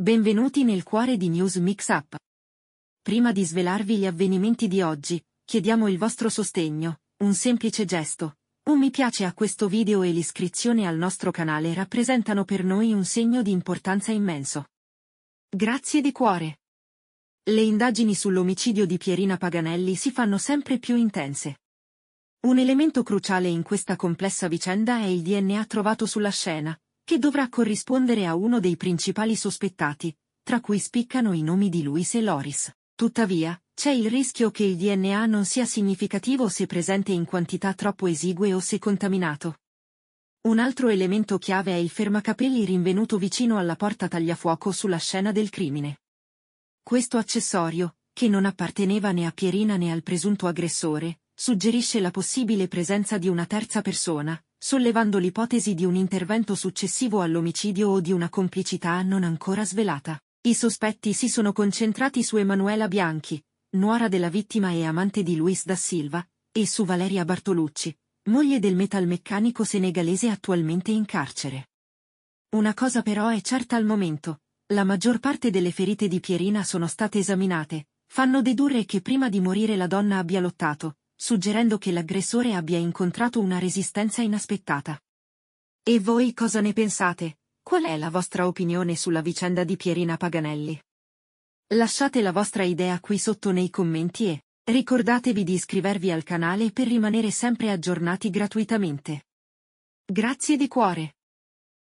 Benvenuti nel cuore di News Mix Up. Prima di svelarvi gli avvenimenti di oggi, chiediamo il vostro sostegno, un semplice gesto. Un mi piace a questo video e l'iscrizione al nostro canale rappresentano per noi un segno di importanza immenso. Grazie di cuore. Le indagini sull'omicidio di Pierina Paganelli si fanno sempre più intense. Un elemento cruciale in questa complessa vicenda è il DNA trovato sulla scena, che dovrà corrispondere a uno dei principali sospettati, tra cui spiccano i nomi di Luis e Loris. Tuttavia, c'è il rischio che il DNA non sia significativo se presente in quantità troppo esigue o se contaminato. Un altro elemento chiave è il fermacapelli rinvenuto vicino alla porta tagliafuoco sulla scena del crimine. Questo accessorio, che non apparteneva né a Pierina né al presunto aggressore, suggerisce la possibile presenza di una terza persona, sollevando l'ipotesi di un intervento successivo all'omicidio o di una complicità non ancora svelata. I sospetti si sono concentrati su Emanuela Bianchi, nuora della vittima e amante di Luis da Silva, e su Valeria Bartolucci, moglie del metalmeccanico senegalese attualmente in carcere. Una cosa però è certa al momento, la maggior parte delle ferite di Pierina sono state esaminate, fanno dedurre che prima di morire la donna abbia lottato, suggerendo che l'aggressore abbia incontrato una resistenza inaspettata. E voi cosa ne pensate? Qual è la vostra opinione sulla vicenda di Pierina Paganelli? Lasciate la vostra idea qui sotto nei commenti e ricordatevi di iscrivervi al canale per rimanere sempre aggiornati gratuitamente. Grazie di cuore!